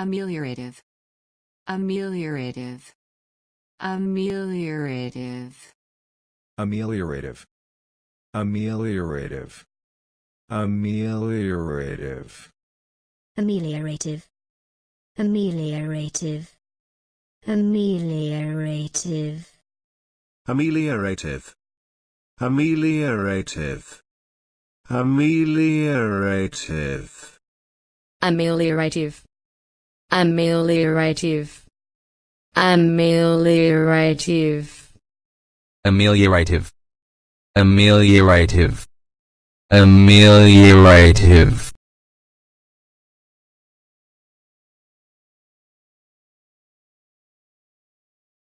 ameliorative ameliorative ameliorative ameliorative ameliorative ameliorative ameliorative ameliorative ameliorative ameliorative ameliorative ameliorative ameliorative ameliorative ameliorative ameliorative ameliorative ameliorative